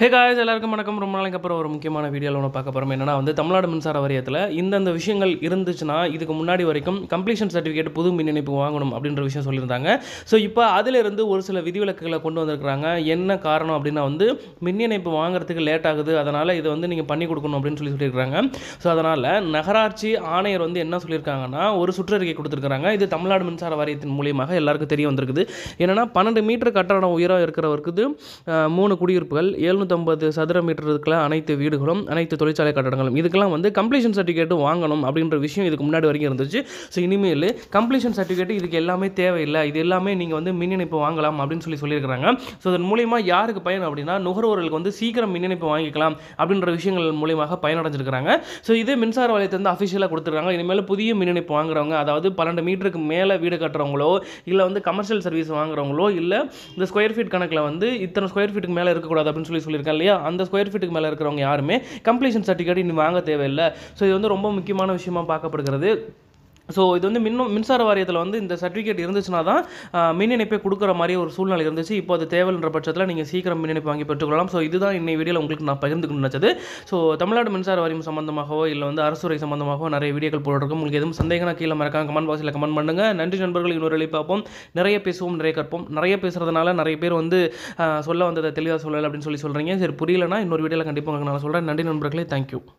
hey guys எல்லாருக்கும் வணக்கம் ரொம்ப நாளைக்கு அப்புறம் ஒரு முக்கியமான வீடியோவில் ஒன்று பார்க்க போகிறோம் என்னன்னா வந்து தமிழ்நாடு மின்சார வாரியத்தில் இந்தந்த விஷயங்கள் இருந்துச்சுன்னா இதுக்கு முன்னாடி வரைக்கும் கம்ப்ளீஷன் சர்டிஃபிகேட் புது மின் இணைப்பு வாங்கணும் அப்படின்ற விஷயம் சொல்லியிருந்தாங்க ஸோ இப்போ அதிலிருந்து ஒரு சில விதிவிலக்குகளை கொண்டு வந்திருக்கிறாங்க என்ன காரணம் அப்படின்னா வந்து மின் இணைப்பு வாங்குறதுக்கு லேட் ஆகுது அதனால் இதை வந்து நீங்கள் பண்ணி கொடுக்கணும் அப்படின்னு சொல்லி சொல்லியிருக்காங்க ஸோ அதனால் நகராட்சி ஆணையர் வந்து என்ன சொல்லியிருக்காங்கன்னா ஒரு சுற்றறிக்கை கொடுத்துருக்காங்க இது தமிழ்நாடு மின்சார வாரியத்தின் மூலியமாக எல்லாருக்கும் தெரிய வந்திருக்குது என்னென்னா பன்னெண்டு மீட்டர் கட்டடம் உயரம் இருக்கிறவருக்கு மூணு குடியிருப்புகள் ஏழு இரநூத்தம்பது சதுர மீட்டர் இருக்கிற அனைத்து வீடுகளும் அனைத்து தொழிற்சாலை கட்டடங்களும் இதுக்கெல்லாம் வந்து கம்ப்ளீஷன் சர்டிஃபிகேட்டு வாங்கணும் அப்படின்ற விஷயம் இதுக்கு முன்னாடி வரைக்கும் இருந்துச்சு ஸோ இனிமேல் கம்ப்ளீஷன் சர்டிஃபிகேட் இதுக்கு எல்லாமே தேவையில்லை இது எல்லாமே நீங்கள் வந்து மின் இணைப்பு வாங்கலாம் அப்படின்னு சொல்லி சொல்லியிருக்கிறாங்க ஸோ அதன் மூலியமாக யாருக்கு பயன் அப்படின்னா நுகர்வோர்களுக்கு வந்து சீக்கிரம் மின் இணைப்பு வாங்கிக்கலாம் அப்படின்ற விஷயங்கள் மூலியமாக பயனடைஞ்சிருக்கிறாங்க ஸோ இது மின்சார வாரியத்தை வந்து அஃபிஷியலாக கொடுத்துருக்காங்க இனிமேல் புதிய மின் இணைப்பு வாங்குறவங்க அதாவது பன்னெண்டு மீட்டருக்கு மேலே வீடு கட்டுறவங்களோ இல்லை வந்து கமர்ஷியல் சர்வீஸ் வாங்குறவங்களோ இல்லை இந்த ஸ்கொயர் ஃபீட் கணக்கில் வந்து இத்தனை ஸ்கொயர் ஃபீட்டுக்கு மேலே இருக்கக்கூடாது அப்படின்னு சொல்லி சொல்லி இருக்கா இல்லையா அந்த ஸ்கொயர் ஃபீட்டுக்கு மேலே இருக்கிறவங்க யாருமே கம்ப்ளீஷன் சர்டிஃபிகேட் இன்னும் வாங்க தேவையில்லை ஸோ இது வந்து ரொம்ப முக்கியமான விஷயமா பார்க்கப்படுகிறது ஸோ இது வந்து மின் மின்சார வாரியத்தில் வந்து இந்த சர்டிஃபிகேட் இருந்துச்சுன்னா தான் மின் இணைப்பை கொடுக்குற மாதிரி ஒரு சூழ்நிலை இருந்துச்சு இப்போ அது தேவைன்ற பட்சத்தில் நீங்கள் சீக்கிரம் மின் இணைப்பு வாங்கி பெற்றுக்கொள்ளலாம் ஸோ இதுதான் இன்னைய வீடியோவில் உங்களுக்கு நான் பகிர்ந்துக்கணும்னு நினச்சது ஸோ தமிழ்நாடு மின்சார வாரியம் சம்பந்தமாகவோ இல்லை வந்து அரசுரை சம்பந்தமாகவோ நிறைய வீடியோக்கள் போட்டிருக்கும் உங்களுக்கு எதுவும் சந்தேகம்னா கீழே மறக்காம கமெண்ட் பாக்ஸில் கமெண்ட் பண்ணுங்கள் நன்றி நண்பர்கள் இன்னொரு வழி பார்ப்போம் நிறைய பேசுவோம் நிறைய கற்போம் நிறைய பேசுகிறதுனால நிறைய பேர் வந்து சொல்ல வந்ததை தெளிவாக சொல்லலை அப்படின்னு சொல்லி சொல்கிறீங்க சரி புரியலைன்னா இன்னொரு வீடியோவில் கண்டிப்பாக உங்களுக்கு நான் சொல்கிறேன் நன்றி நண்பர்களே தேங்க்யூ